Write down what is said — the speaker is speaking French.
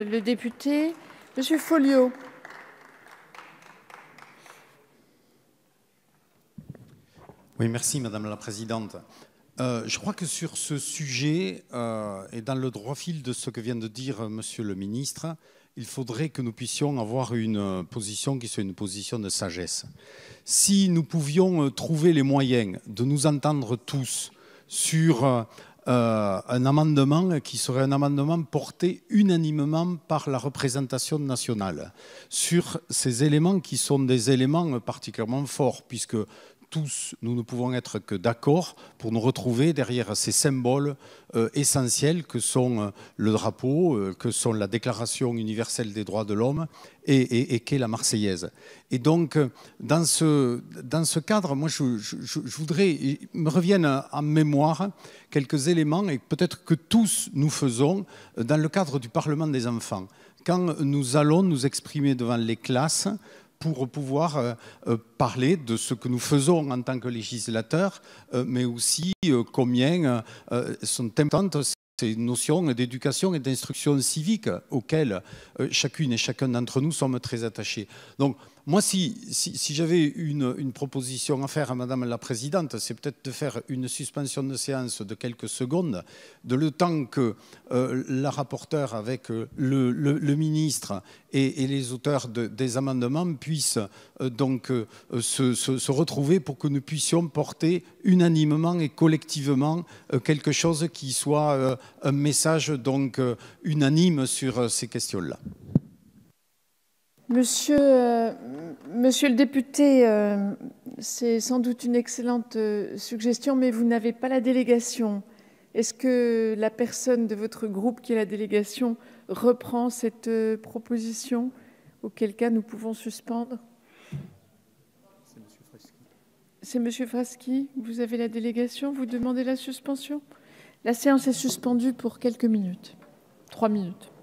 Le député, M. Folliot. Oui, merci Madame la Présidente. Euh, je crois que sur ce sujet, euh, et dans le droit fil de ce que vient de dire euh, Monsieur le Ministre, il faudrait que nous puissions avoir une position qui soit une position de sagesse. Si nous pouvions trouver les moyens de nous entendre tous sur euh, un amendement qui serait un amendement porté unanimement par la représentation nationale sur ces éléments qui sont des éléments particulièrement forts, puisque tous, nous ne pouvons être que d'accord pour nous retrouver derrière ces symboles euh, essentiels que sont euh, le drapeau, euh, que sont la Déclaration universelle des droits de l'homme et, qu'est la Marseillaise. Et donc, dans ce, dans ce cadre, moi, je, voudrais, je voudrais, me reviennent en mémoire quelques éléments et peut-être que tous nous faisons dans le cadre du Parlement des enfants. Quand nous allons nous exprimer devant les classes, pour pouvoir euh, euh, parler de ce que nous faisons en tant que législateurs, euh, mais aussi combien sont importantes ces notions d'éducation et d'instruction civique auxquelles chacune et chacun d'entre nous sommes très attachés. Moi, si, j'avais une, proposition à faire à Madame la Présidente, c'est peut-être de faire une suspension de séance de quelques secondes, de le temps que euh, la rapporteure avec euh, le, ministre et, les auteurs des amendements puissent euh, donc se, se, retrouver pour que nous puissions porter unanimement et collectivement quelque chose qui soit un message donc unanime sur ces questions-là. Monsieur, euh, monsieur le député, euh, c'est sans doute une excellente euh, suggestion, mais vous n'avez pas la délégation. Est-ce que la personne de votre groupe qui est la délégation reprend cette proposition Auquel cas, nous pouvons suspendre C'est Monsieur Fraschi, Vous avez la délégation. Vous demandez la suspension La séance est suspendue pour quelques minutes. Trois minutes.